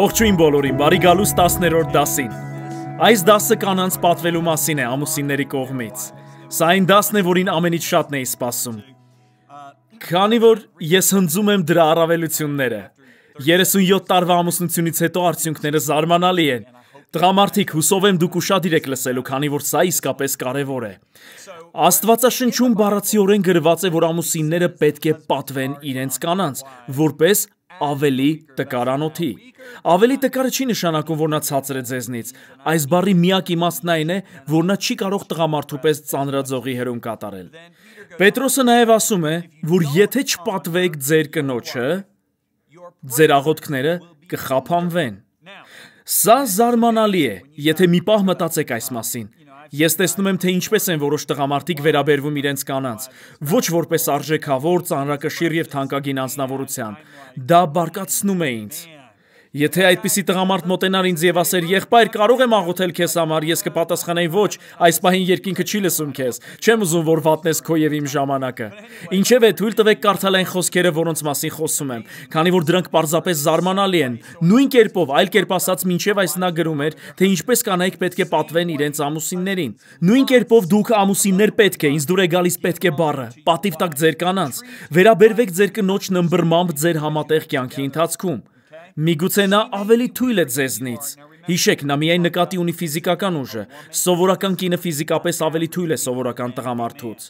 Ողջույն բոլորին, բարի գալուս 10-րդ դասին։ Այս դասը կանանց պատվելու մասին է ամուսինների կողմից։ Սա այն դասն է, որին ամենից շատն էի սպասում։ Քանի որ ես հնձում եմ դրա առավելությունները։ 37 տարվա ամուսնությունից հետո արդյունքները զարմանալի են։ Տղամարդիկ, հուսով եմ դուք ուրախadir եք լսելու, քանի որ սա իսկապես կարևոր է։ Աստվածաշնչում բառացիորեն գրված է, որ ամուսինները պետք է պատվեն իրենց կանանց, որպես ավելի տկարանոթի։ Ավելի տկարը չի նշանակում, որ նա ցածր է ձեզնից։ Այս բառի միակ իմաստն այն է, որ նա չի կարող տղամարդու պես ծանրաձողի հերոն կատարել։ Պետրոսը նաև ասում է, որ եթե չպատվեք ձեր կնոջը, ձեր աղոթքները կխափանվեն։ Սա զարմանալի է, եթե մի պահ մտածեք այս մասին։ Ես տեսնում եմ, թե ինչպես են որոշ տղամարդիկ վերաբերվում իրենց կանանց, ոչ որպես արժեքավոր, ծանրակշիռ եւ թանկագին անձնավորության։ Դա բարկացնում է ինձ։ Եթե այդպիսի տղամարդ մոտենար ինձ եւ ասեր եղբայր կարող եմ աղոթել քեզ համար, ես կպատասխանեի ոչ, այս պահին երկինքը չի լսում քեզ։ Չեմ ուզում որ վատնես քո եւ իմ ժամանակը։ Ինչեւ է թույլ տվեք կարդալ այն խոսքերը, որոնց մասին խոսում եմ, քանի որ դրանք պարզապես զարմանալի են։ Նույն կերպով, այլ կերպ ասած, ինչեւ այս նա գրում էր, թե ինչպես կանայք պետք է պատվեն իրենց ամուսիններին։ Նույն կերպով դուք ամուսիններ պետք է, ինձ դուր է գալիս պետք է բառը։ Պատիվ տակ ձեր կանանց։ Վերաբերվեք ձեր կնոջն ըմբռնմամբ ձեր համատեղ կյանքի ընթացքում։ Միգուցե նա ավելի թույլ է ձեզնից։ Հիշեք, նա միայն նկատի ունի ֆիզիկական ուժը։ Սովորական կինը ֆիզիկապես ավելի թույլ է սովորական տղամարդուց։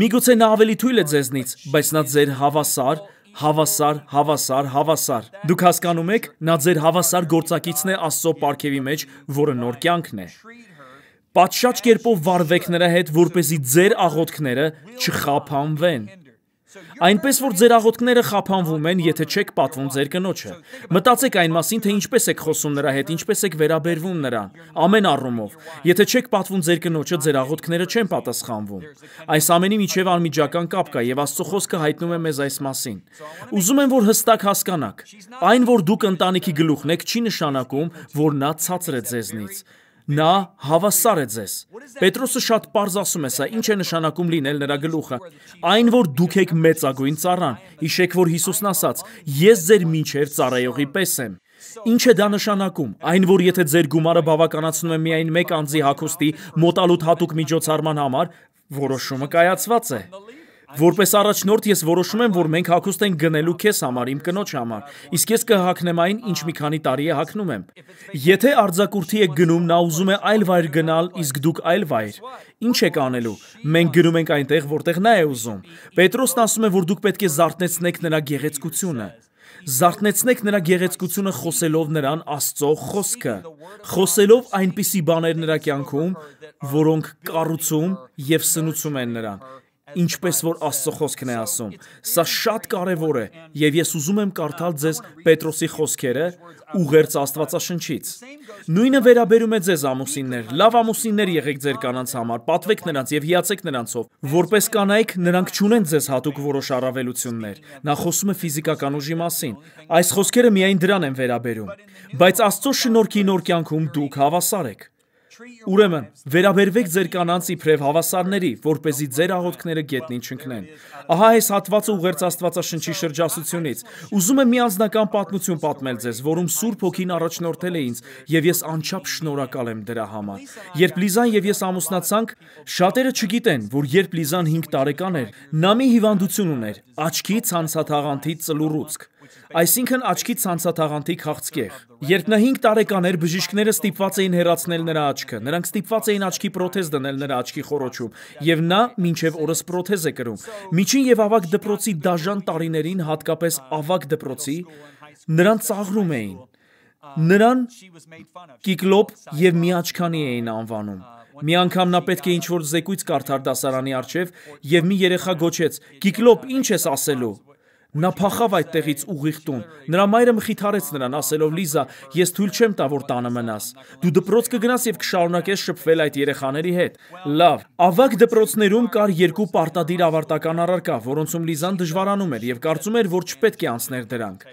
Միգուցե նա ավելի թույլ է ձեզնից, բայց նա ձեր հավասար, հավասար, հավասար, հավասար։ Դուք հասկանում եք, նա ձեր հավասար գործակիցն է Աստծո ապարքևի մեջ, որը նոր կյանքն է։ Պատշաճ կերպով վարվեք նրա հետ, որ เป զի ձեր աղոթքները չխափանվեն։ Այնպես որ ձեր աղոթքները խափանվում են, եթե չեք պատվում ձեր կնոջը։ Մտածեք այն մասին, թե ինչպես եք խոսում նրա հետ, ինչպես եք վերաբերվում նրան, ամեն առումով։ Եթե չեք պատվում ձեր կնոջը, ձեր աղոթքները չեն պատասխանվում։ Այս ամենի միջև անմիջական կապ կա եւ Աստծո խոսքը հայտնում է մեզ այս մասին։ Ուզում եմ, որ հստակ հասկանաք, այն որ դուք ընտանիքի գլուխն եք, չի նշանակում, որ նա ցածր է ձեզնից։ Նա հավասար է ձեզ։ Պետրոսը շատ པարզ ասում է սա, ինչ է նշանակում լինել նրա գլուխը։ Այն որ դուք եք մեծագույն ծառան։ Հիշեք, որ Հիսուսն ասաց. Ես ձեր միջև ծառայողի պես եմ։ Ինչ է դա նշանակում։ Այն որ եթե ձեր գումարը բավականացնում է միայն մեկ անձի հագուստի մոտալուտ հատուկ միջոցառման համար, որոշումը կայացված է։ Որպես առաջնորդ ես որոշում եմ, որ մենք հագուստ ենք գնելու քեզ համար, իմ կնոջ համար, իսկ ես կհակնեմ այն, ինչ մի քանի տարի է հակնում եմ։ Եթե արձակուրդի եք գնում, նա ուզում է այլ վայր գնալ, իսկ դուք այլ վայր։ Ինչ եք անելու։ Մենք գնում ենք այնտեղ, որտեղ նա է ուզում։ Պետրոսն ասում է, որ դուք պետք է զարթնեցնեք նրա գեղեցկությունը։ Զարթնեցնեք նրա գեղեցկությունը խոսելով նրան Աստծո խոսքը, խոսելով այնպիսի բաներ նրա կյանքում, որոնք կառուցում եւ սնուցում են նրան ինչպես որ Աստծո խոսքն է ասում։ Սա շատ կարևոր է, եւ ես ուզում եմ կարդալ ձեզ Պետրոսի խոսքերը ուղերձ Աստվածաշնչից։ Նույնը վերաբերում է ձեզ ամուսիններ։ Լավ ամուսիններ եղեք ձեր կանանց համար, պատվեք նրանց եւ հիացեք նրանցով, որպես կանայք նրանք չունեն ձեզ հատուկ որոշ առավելություններ։ Նա խոսում է ֆիզիկական ուժի մասին։ Այս խոսքերը միայն դրան են վերաբերում։ Բայց Աստծո շնորհքի նոր կյանքում դուք հավասար եք։ Ուրեմն, վերաբերվեք ձեր կանանց իբրև հավասարների, որ เป զի ձեր աղոթքները գետնին չընկնեն։ Ահա այս հատվածը ուղերձ Աստվածաշնչի շրջասությունից։ Ուզում եմ մի անձնական պատմություն պատմել ձեզ, որում Սուրբ Հոգին առաջնորդել է ինձ, եւ ես անչափ շնորհակալ եմ դրա համար։ Երբ Լիզան եւ ես ամուսնացանք, շատերը չգիտեն, որ երբ Լիզան 5 տարեկան էր, նա մի հիվանդություն ուներ՝ աչքի ցանցաթաղանթի ծլուրուցք։ Այսինքն աչքի ցանցաթաղանթի քաղցկեղ։ Երբ նա 5 տարեկան էր, բժիշկները ստիպված էին հեռացնել նրա աչքը։ Նրանք ստիպված էին աչքի պրոթեզ դնել նրա աչքի խորոչում, եւ նա մինչեւ օրս պրոթեզ է կրում։ Միջին եւ ավակ դպրոցի դաժան տարիներին, հատկապես ավակ դպրոցի, նրան ծաղրում էին։ Նրան կիկլոպ եւ միաչքանի էին անվանում։ Մի անգամ նա պետք է ինչ որ զեկույց կարդար դասարանի արջև եւ մի երեխա գոչեց. «Կիկլոպ, ի՞նչ ես ասելու»։ Նա փախավ այդ տեղից ուղիղ տուն։ Նրա մայրը մխիթարեց նրան, ասելով. «Լիզա, ես թույլ չեմ տա, որ տանը մնաս։ Դու դպրոց կգնաս եւ կշարունակես շփվել այդ երեխաների հետ»։ Լավ, ավակ դպրոցներում կար երկու պարտադիր ավարտական առարկա, որոնցում Լիզան դժվարանում էր եւ կարծում էր, որ չպետք է անցներ դրանք։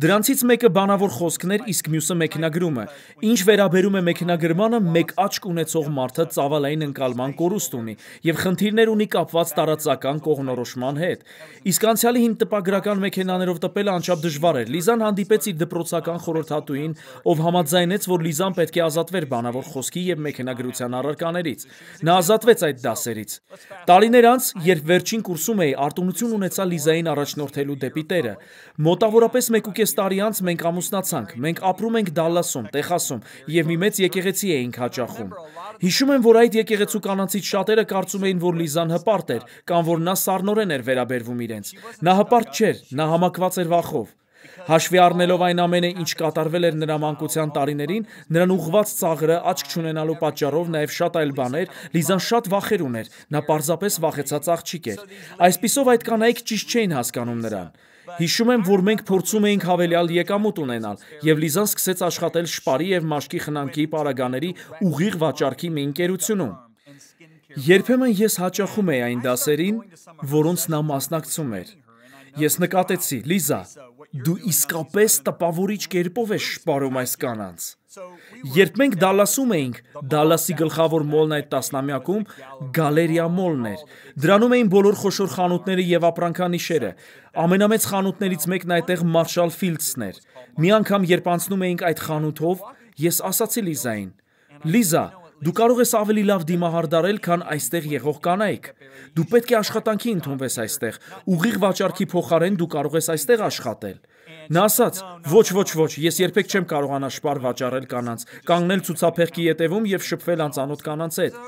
Դրանցից մեկը բանավոր խոսքներ, իսկ մյուսը մեկնագրումը։ Ինչ վերաբերում է մեկնագրմանը, մեկ աչք ունեցող մարդը ծավալային ընկալման կորուստ ունի եւ խնդիրներ ունի կապված տարածական կողնորոշման հետ։ Իսկ անցյալի հին տպագրական մեքենաներով տպելը անչափ դժվար էր։ Լիզան հանդիպեց իր դպրոցական խորհրդատուին, ով համաձայնեց, որ Լիզան պետք է ազատվեր բանավոր խոսքի եւ մեքենագրության առարկաներից։ Նա ազատվեց այդ դասերից։ Տարիներ անց, երբ վերջին կուրսում էի, արտոնություն ունեցա Լիզային առաջնորդելու դեպի տերը։ Մոտավորապես 1.5 4 տարի անց մենք ամուսնացանք, մենք ապրում ենք Դալլասում, Տեխասում եւ մի մեծ եկեղեցի էինք հաճախում։ Հիշում եմ, որ այդ եկեղեցու կանանցից շատերը կարծում էին, որ Լիզան հպարտ էր կամ որ նա սառնորեն էր վերաբերվում իրենց։ Նա հպարտ չէր, նա համակված էր վախով։ Հաշվի առնելով այն ամենը, ինչ կատարվել էր նրա մանկության տարիներին, նրան ուղված ծաղրը աչք չունենալու պատճառով նաև շատ այլ բաներ, Լիզան շատ վախեր ուներ, նա պարզապես վախեցած աղջիկ էր։ Այսպիսով այդ կանայք ճիշտ չէին հասկանում նրան։ Հիշում եմ, որ մենք փորձում էինք հավելյալ եկամուտ ունենալ, եւ Լիզան սկսեց աշխատել շպարի եւ մաշկի խնամքի պարագաների ուղիղ վաճառքի մի ընկերությունում։ Երբեմն ես հաճախում էի այն դասերին, որոնց նա մասնակցում էր։ Ես նկատեցի, Լիզա, դու իսկապես տպավորիչ կերպով ես շպարում այս կանանց։ Երբ մենք Դալասում էինք, Դալասի գլխավոր մոլն այդ տասնամյակում Գալերիա մոլն էր։ Դրանում էին բոլոր խոշոր խանութները եւ ապրանքանիշերը։ Ամենամեծ խանութներից մեկն այդտեղ Marshall Fields-ն էր։ Մի անգամ երբ անցնում էինք այդ խանութով, ես ասացի Լիզային. Լիզա, Դու կարող ես ավելի լավ դիմահարդարել, քան այստեղ եղող կանայք։ Դու պետք է աշխատանքի ընդունվես այստեղ։ Ուղիղ վաճառքի փոխարեն դու կարող ես այստեղ աշխատել։ Նա ասաց. «Ոչ, ոչ, ոչ, ես երբեք չեմ կարողանա շպար վաճառել կանանց, կանգնել ցուցափեղկի ետևում եւ շփվել անծանոթ կանանց հետ»։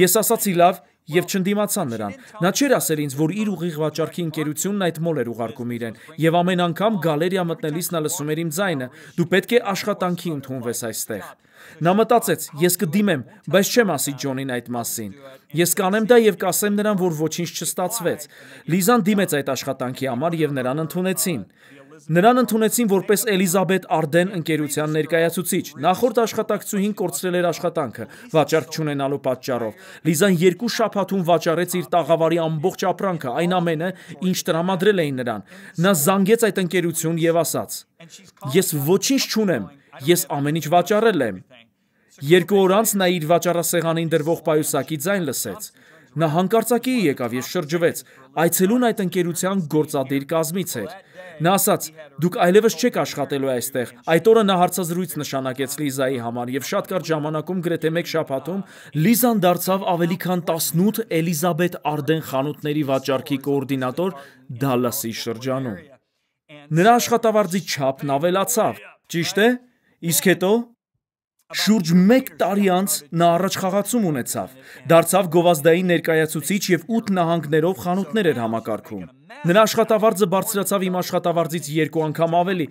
Ես ասացի. «Լավ, եւ չընդդիմացա նրան։ Նա չէր ասել ինձ, որ իր ուղիղ վաճառքի ընկերությունն այդ մոլ էր ուղարկում իրեն, եւ ամեն անգամ գալերիա մտնելիս նա լսում էր իմ ձայնը. «Դու պետք է աշխատանքի ընդունվես այստեղ»։ Նա մտածեց, ես կդիմեմ, բայց չեմ ասի Ջոնին այդ մասին։ Ես կանեմ դա եւ կասեմ նրան, որ ոչինչ չստացվեց։ Լիզան դիմեց այդ աշխատանքի համար եւ նրան ընդունեցին։ Նրան ընդունեցին որպես Էլիզաբետ Արդեն ընկերության ներկայացուցիչ։ Նախորդ աշխատակցուհին կորցրել էր աշխատանքը վաճառք չունենալու պատճառով։ Լիզան երկու շաբաթում վաճառեց իր տաղավարի ամբողջ ապրանքը, այն ամենը, ինչ տրամադրել էին նրան։ Նա զանգեց այդ ընկերություն եւ ասաց. Ես ոչինչ չունեմ, ես ամեն ինչ վաճառել եմ։ Երկու օր անց նա իր վաճառասեղանին դրվող պայուսակի ձայն լսեց։ Նա հանկարծակի եկավ եւ շրջվեց։ Այցելուն այդ ընկերության գործադիր կազմից էր։ Նա ասաց. «Դուք այլևս չեք աշխատելու այստեղ»։ Այդ օրը նա հարցազրույց նշանակեց Լիզայի համար եւ շատ կարճ ժամանակում գրեթե 1 շաբաթում Լիզան դարձավ ավելի քան 18 Էլիզաբետ Արդեն խանութների վաճառքի կոորդինատոր Դալլասի շրջանում։ Նրա աշխատավարձի չափն ավելացավ։ Ճիշտ է։ Իսկ հետո Շուրջ 1 տարի անց նա առաջ խաղացում ունեցավ։ Դարձավ գովազդային ներկայացուցիչ եւ 8 նահանգներով խանութներ էր համակարգում։ Նրա աշխատավարձը բարձրացավ իմ աշխատավարձից երկու անգամ ավելի։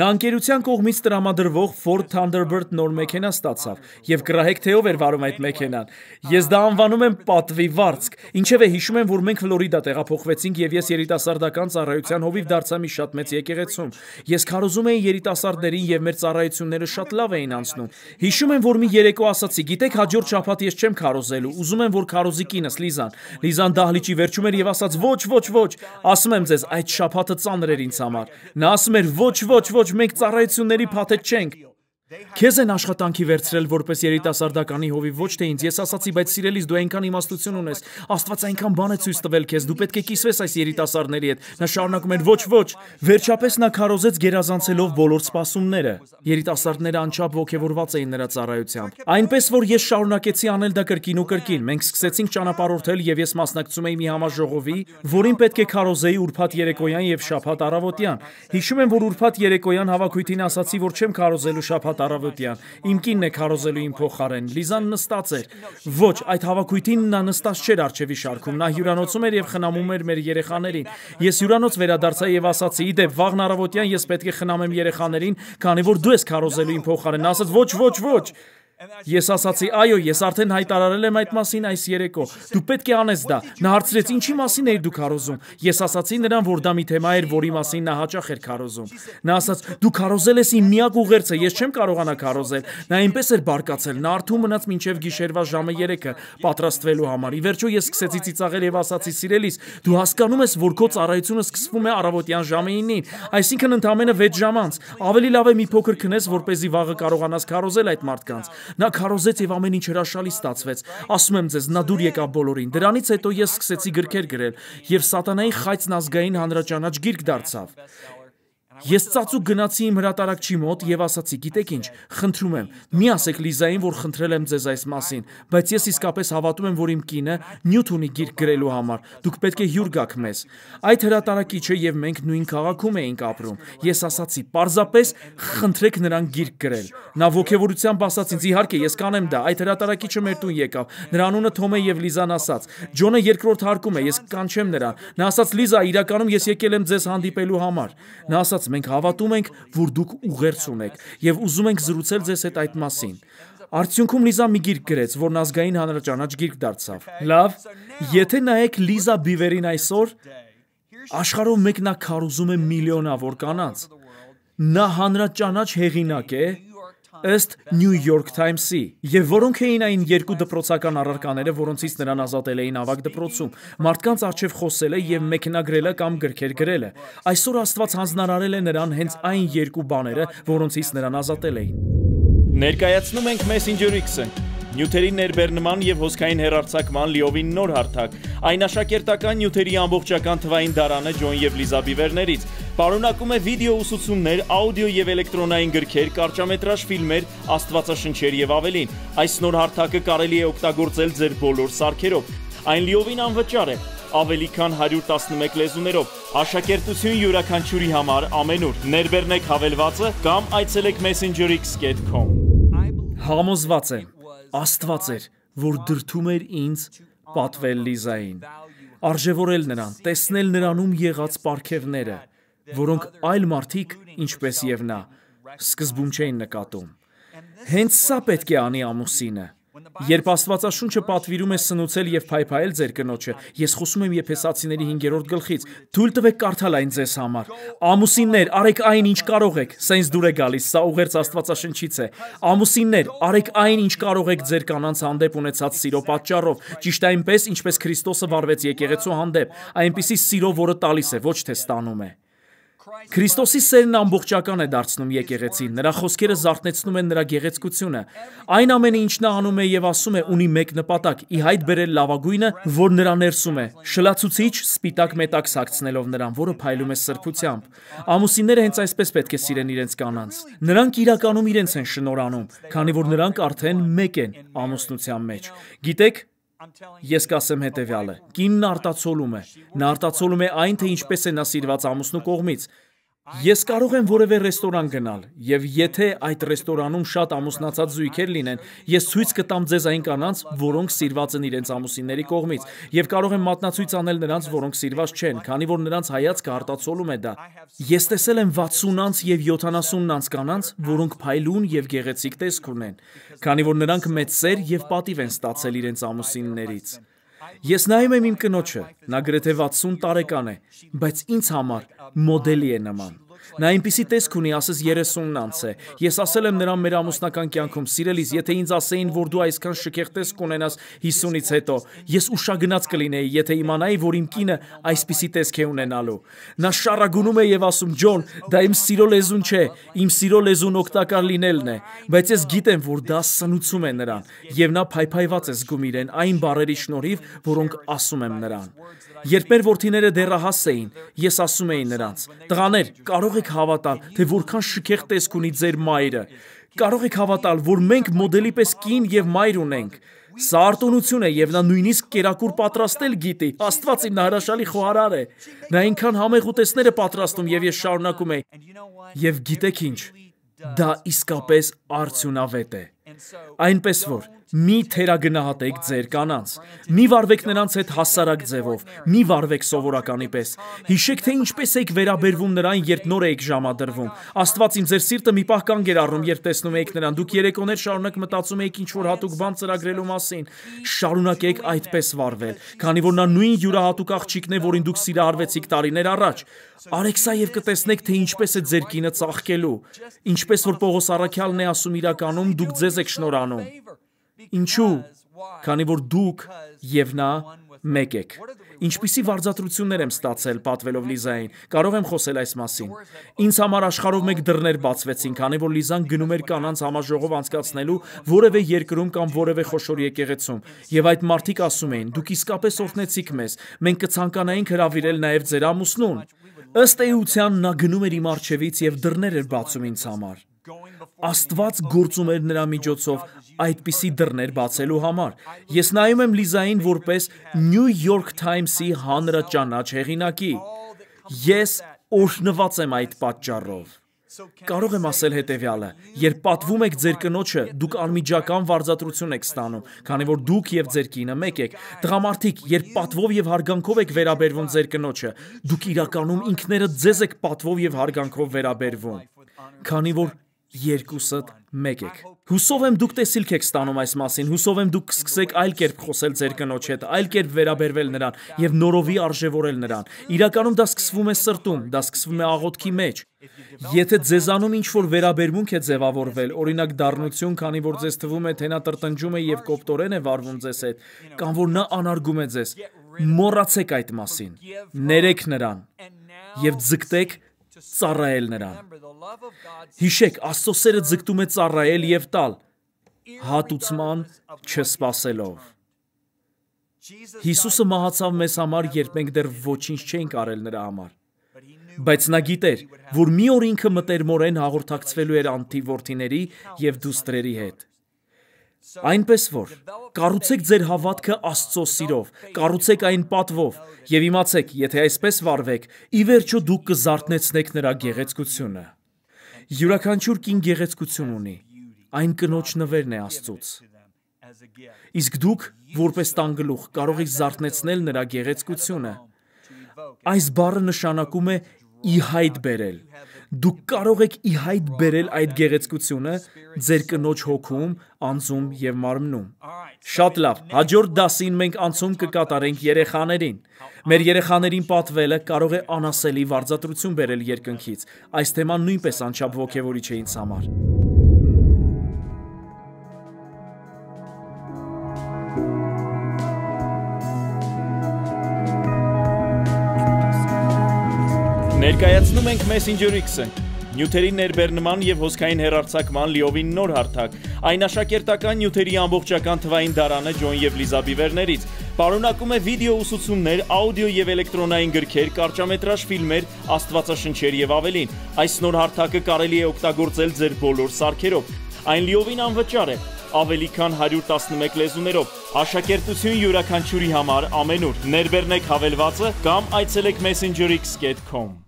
Նա ընկերության կողմից տրամադրվող Ford Thunderbird նոր մեքենա ստացավ եւ գրահեկ թեով էր վարում այդ մեքենան։ Ես դա անվանում եմ պատվի վարձք։ Ինչևէ հիշում եմ, որ մենք Ֆլորիդա տեղափոխվեցինք եւ ես երիտասարդական ծառայության հովիվ դարձա մի շատ մեծ եկեղեցում։ Ես քարոզում էի երիտասարդներին եւ մեր ծառայությունները շատ լավ էին անցնում։ Հիշում եմ, որ մի երեկո ասացի, գիտեք, հաջորդ շաբաթ ես չեմ քարոզելու, ուզում եմ, որ քարոզի կինս Լիզան։ Լիզան դահլիճի վերջում էր եւ ասաց՝ ոչ, ոչ, ոչ, Ասում եմ ձեզ, այդ շափաթը ծանր էր ինձ համար։ Նա ասում էր, ոչ, ոչ, ոչ, մենք ծառայությունների փաթեթ չենք։ Քեզ են աշխատանքի վերցրել որպես երիտասարդականի հովի, ոչ թե ինձ։ Ես ասացի, բայց սիրելիս դու այնքան իմաստություն ունես, Աստված այնքան բան է ցույց տվել քեզ, դու պետք է կիսվես այս երիտասարդների հետ։ Նա շարունակում էր, ոչ, ոչ։ Վերջապես նա քարոզեց գերազանցելով բոլոր սպասումները։ Երիտասարդները անչափ ողջավորված էին նրա ծառայությամբ։ Այնպես որ ես շարունակեցի անել դա կրկին ու կրկին։ Մենք սկսեցինք ճանապարհորդել եւ ես մասնակցում էի մի համաժողովի, որին պետք է քարոզեի ուրբաթ երեկոյան եւ շաբաթ առավոտյան։ Հիշում եմ, որ ուրբաթ երեկոյան հավաքույթին ասացի, որ չեմ քարոզելու շաբաթ Սարհատ Արավոտյան, իմ կինն է քարոզելու իմ փոխարեն։ Լիզան նստած էր։ Ոչ, այդ հավաքույթին նա նստած չէր արջևի շարքում, նա հյուրանոցում էր եւ խնամում էր մեր երեխաներին։ Ես հյուրանոց վերադարձա եւ ասացի՝ «Իդեպ, Վաղն Արավոտյան, ես պետք է խնամեմ երեխաներին, քանի որ դու ես քարոզելու իմ փոխարեն»։ Ասաց՝ «Ոչ, ոչ, ոչ»։ Ես ասացի, այո, ես արդեն հայտարարել եմ այդ մասին այս երեկո։ Դու պետք է անես դա։ Նա հարցրեց, ինչի մասին էիր դու քարոզում։ Ես ասացի նրան, որ դա մի թեմա էր, որի մասին նա հաճախ էր քարոզում։ Նա ասաց, դու քարոզել ես իմ միակ ուղերձը, ես չեմ կարողանա քարոզել։ Նա այնպես էր բարկացել, նա արթու մնաց մինչև գիշերվա ժամը 3-ը պատրաստվելու համար։ Ի վերջո ես սկսեցի ծիծաղել եւ ասացի, սիրելիս, դու հասկանում ես, որ քո ծառայությունը սկսվում է առավոտյան ժամը 9-ին, այսինքն ընդամենը 6 ժամ անց։ Ավելի լավ է մի փոքր քնես, որ เป զի վաղը կարողանաս քարոզել այդ մարդկանց։ Նա քարոզեց եւ ամեն ինչ հրաշալի ստացվեց։ Ասում եմ ձեզ, նա դուր եկավ բոլորին։ Դրանից հետո ես սկսեցի գրքեր գրել եւ սատանայի խայծն ազգային հանրաճանաչ գիրք դարձավ։ Ես ծածու գնացի իմ հրատարակչի մոտ եւ ասացի, գիտեք ինչ, խնդրում եմ, մի ասեք Լիզային, որ խնդրել եմ ձեզ այս մասին, բայց ես իսկապես հավատում եմ, որ իմ կինը նյութ ունի գիրք գրելու համար։ Դուք պետք է հյուր գաք մեզ։ Այդ հրատարակիչը եւ մենք նույն քաղաքում էինք ապրում։ Ես ասացի, պարզապես խնդրեք նրան գիրք գրել։ Նա ողջավորությամբ ասաց ինձ, իհարկե, ես կանեմ դա։ Այդ հրատարակիչը մեր տուն եկավ։ Նրա անունը Թոմ է եւ Լիզան ասաց։ Ջոնը երկրորդ հարկում է, ես կանչեմ նրան։ Նա ասաց, Լիզա, իրականում ես եկել եմ ձեզ հանդիպելու համար։ Նա ասաց, ձեզ, մենք հավատում ենք, որ դուք ուղերձ ունեք եւ ուզում ենք զրուցել ձեզ հետ այդ մասին։ Արդյունքում Լիզա մի գիրք գրեց, որն ազգային հանրաճանաչ գիրք դարձավ։ Լավ, եթե նայեք Լիզա Բիվերին այսօր, աշխարհում մեկնա քարոզում է միլիոնավոր կանանց։ Նա հանրաճանաչ հեղինակ է, ըստ New York Times-ի, եւ որոնք էին այն երկու դպրոցական առարկաները, որոնցից նրան ազատել էին ավակ դպրոցում, մարդկանց արչև խոսելը եւ մեկնագրելը կամ գրքեր գրելը։ Այսօր Աստված հանձնարարել է նրան հենց այն երկու բաները, որոնցից նրան ազատել էին։ Ներկայացնում ենք Messenger X-ը Նյութերի ներբեռնման եւ հոսքային հերարցակման լիովին նոր հարթակ։ Այն աշակերտական նյութերի ամբողջական թվային դարանը Ջոն եւ Լիզա Բիվերներից պարունակում է վիդեո ուսուցումներ, աուդիո եւ էլեկտրոնային գրքեր, կարճամետրաժ ֆիլմեր, աստվածաշնչեր եւ ավելին։ Այս նոր հարթակը կարելի է օգտագործել ձեր բոլոր սարքերով։ Այն լիովին անվճար է, ավելի քան 111 լեզուներով։ Աշակերտություն յուրաքանչյուրի համար ամենուր։ Ներբեռնեք հավելվածը կամ այցելեք messenger.x.com։ Համոզված եմ, Աստված էր, որ դրթում էր ինձ պատվել Լիզային, արժևորել նրան, տեսնել նրանում եղած պարգևները, որոնք այլ մարդիկ, ինչպես եւ նա, սկզբում չէին նկատում։ Հենց սա պետք է անի ամուսինը։ Երբ Աստվածաշունչը պատվիրում է սնուցել եւ փայփայել ձեր կնոջը, ես խոսում եմ Եփեսացիների 5-րդ գլխից, թույլ տվեք կարդալ այն ձեզ համար։ Ամուսիններ, արեք այն, ինչ կարող եք, սենց դուր է գալիս, սա ուղերձ Աստվածաշնչից է։ Ամուսիններ, արեք այն, ինչ կարող եք ձեր կանանց հանդեպ ունեցած սիրո պատճառով, ճիշտ այնպես, ինչպես Քրիստոսը վարվեց եկեղեցու հանդեպ, այնպիսի սիրո, որը տալիս է, ոչ թե ստանում է։ Քրիստոսի սերն ամբողջական է դարձնում եկեղեցին, նրա խոսքերը զարթնեցնում են նրա գեղեցկությունը։ Այն ամենը, ինչ նա անում է եւ ասում է, ունի մեկ նպատակ՝ ի հայտ բերել լավագույնը, որ նրա ներսում է։ Շլացուցիչ սպիտակ մետակ սակցնելով նրան, որը փայլում է սրբությամբ։ Ամուսինները հենց այսպես պետք է սիրեն իրենց կանանց։ Նրանք իրականում իրենց են շնորհանում, քանի որ նրանք արդեն մեկ են ամուսնության մեջ։ Գիտեք, Ես կասեմ հետևյալը. կինն արտացոլում է։ Նա արտացոլում է այն, թե ինչպես է նա սիրված ամուսնու կողմից։ Ես կարող եմ որևէ ռեստորան գնալ, եւ եթե այդ ռեստորանում շատ ամուսնացած զույգեր լինեն, ես ցույց կտամ ձեզ այն կանանց, որոնք սիրված են իրենց ամուսինների կողմից, եւ կարող եմ մատնացույց անել նրանց, որոնք սիրված չեն, քանի որ նրանց հայացքը արտացոլում է դա։ Ես տեսել եմ 60-անց եւ 70-անց կանանց, որոնք փայլուն եւ գեղեցիկ տեսք ունեն, քանի որ նրանք մեծ սեր եւ պատիվ են ստացել իրենց ամուսիններից։ Ես նայում եմ իմ կնոջը, նա գրեթե 60 տարեկան է, բայց ինձ համար մոդելի է նման։ Նա այնպիսի տեսք ունի, ասես 30-ն անց է։ Ես ասել եմ նրան մեր ամուսնական կյանքում, սիրելիս, եթե ինձ ասեին, որ դու այսքան շքեղ տեսք ունենաս 50-ից հետո, ես ուշագնաց կլինեի, եթե իմանայի, որ իմ կինը այսպիսի տեսք է ունենալու։ Նա շարագունում է եւ ասում. «Ջոն, դա իմ սիրո լեզուն չէ, իմ սիրո լեզուն օգտակար լինելն է, բայց ես գիտեմ, որ դա սնուցում է նրան» եւ նա փայփայված է զգում իրեն այն բառերի շնորհիվ, որոնք ասում եմ նրան։ Երբ մեր որդիները դեռահաս էին, ես ասում էի նրանց. «Տղաներ, կարող եք հավատալ, թե որքան շքեղ տեսք ունի ձեր մայրը։ Կարող եք հավատալ, որ մենք մոդելի պես կին եւ մայր ունենք»։ Սա արտոնություն է եւ նա նույնիսկ կերակուր պատրաստել գիտի։ Աստված իմ նահրաշալի խոհարար է։ Նա ինքան համեղ ուտեսներ է պատրաստում եւ ես շարունակում եի։ Եվ գիտեք ինչ։ Դա իսկապես արդյունավետ է։ Այնպես որ մի թերագնահատեք ձեր կանանց։ Մի վարվեք նրանց հետ հասարակ ձևով, մի վարվեք սովորականի պես։ Հիշեք թե ինչպես եք վերաբերվում նրան, երբ նոր եք ժամադրվում։ oh Աստված իմ ձեր սիրտը մի պահ կանգ էր առնում, երբ տեսնում եք նրան։ Դուք երեկոներ շարունակ մտածում եք ինչ-որ հատուկ բան ծրագրելու մասին։ Շարունակեք այդպես վարվել, քանի որ նա նույն յուրահատուկ աղջիկն է, որին դուք սիրահարվեցիք տարիներ առաջ։ Արեք սա եւ կտեսնեք, թե ինչպես է ձեր կինը ծաղկելու։ Ինչպես որ Պողոս Արաքյալն է ասում իրականում, դուք ձեզ ձեզ եք շնորհանում։ Ինչու՞, քանի որ դուք եւ նա մեկ եք։ Ինչպիսի վարձատրություններ եմ ստացել պատվելով Լիզային։ Կարող եմ խոսել այս մասին։ Ինձ համար աշխարհով մեկ դռներ բացվեցին, քանի որ Լիզան գնում էր կանանց համաժողով անցկացնելու որևէ երկրում կամ որևէ խոշոր եկեղեցում, եւ այդ մարդիկ ասում էին. դուք իսկապես օրհնեցիք մեզ։ Մենք կցանկանայինք հրավիրել նաեւ ձեր ամուսնուն։ Ըստ էության նա գնում էր իմ արջևից եւ դռներ էր բացում ինձ համար։ Աստված գործում էր նրա միջոցով այդպիսի դռներ բացելու համար։ Ես նայում եմ Լիզային որպես New York Times-ի հանրաճանաչ հեղինակի։ Ես օշնված եմ այդ պատճառով։ Կարող եմ ասել հետևյալը. երբ պատվում եք ձեր կնոջը, դուք անմիջական վարձատրություն եք ստանում, քանի որ դուք եւ ձեր կինը մեկ եք։ Տղամարդիկ, երբ պատվով եւ հարգանքով եք վերաբերվում ձեր կնոջը, դուք իրականում ինքներդ ձեզ եք պատվով եւ հարգանքով վերաբերվում։ Քանի որ երկուսդ մեկ եք։ Հուսով եմ դուք տեսիլք եք ստանում այս մասին, հուսով եմ դուք կսկսեք այլ կերպ խոսել ձեր կնոջ հետ, այլ կերպ վերաբերվել նրան եւ նորովի արժևորել նրան։ Իրականում դա սկսվում է սրտում, դա սկսվում է աղոթքի մեջ։ Եթե ձեզանում ինչ որ վերաբերմունք է ձևավորվել, օրինակ դառնություն, քանի որ ձեզ թվում է թե նա տրտնջում է եւ կոպտորեն է վարվում ձեզ հետ, կամ որ նա անարգում է ձեզ, մոռացեք այդ մասին։ Ներեք նրան եւ ձգտեք ծառայել նրան։ Հիշեք, Աստծո սերը ձգտում է ծառայել եւ տալ հատուցման չսпасելով։ Հիսուսը մահացավ մեզ համար, երբ մենք դեռ ոչինչ չէինք արել նրա համար։ Բայց նա գիտեր, որ մի օր ինքը մտերմորեն հաղորդակցվելու էր անթի ворթիների եւ դուստրերի հետ։ Այնպես որ կառուցեք ձեր հավատքը Աստծո սիրով, կառուցեք այն պատվով եւ իմացեք, եթե այսպես վարվեք, ի վերջո դուք կզարթնեցնեք նրա գեղեցկությունը։ Յուրաքանչյուր կին գեղեցկություն ունի։ Այն կնոջ նվերն է Աստծոց։ Իսկ դուք, որպես տան գլուխ, կարող եք զարթնեցնել նրա գեղեցկությունը։ Այս բառը նշանակում է իհայտ բերել։ Դուք կարող եք ի հայտ բերել այդ գեղեցկությունը ձեր կնոջ հոգում, անձում եւ մարմնում։ Շատ լավ, հաջորդ դասին մենք անցում կկատարենք երեխաներին։ Մեր երեխաներին պատվելը կարող է անասելի վարձատրություն բերել երկնքից։ Այս թեման նույնպես անչափ ողջևորիչ է ինձ համար։ Ներկայացնում ենք Messenger X-ը։ Նյութերի ներբեռնման եւ հոսքային հերարցակման լիովին նոր հարթակ։ Այն աշակերտական նյութերի ամբողջական թվային դարանը Ջոն եւ Լիզա Բիվերներից պարունակում է վիդեո ուսուցումներ, աուդիո եւ էլեկտրոնային գրքեր, կարճամետրաժ ֆիլմեր, աստվածաշնչեր եւ ավելին։ Այս նոր հարթակը կարելի է օգտագործել ձեր բոլոր սարքերով։ Այն լիովին անվճար է, ավելի քան 111 լեզուներով։ Աշակերտություն յուրաքանչյուրի համար ամենուր։ Ներբեռնեք հավելվածը կամ այցելեք messengerx.com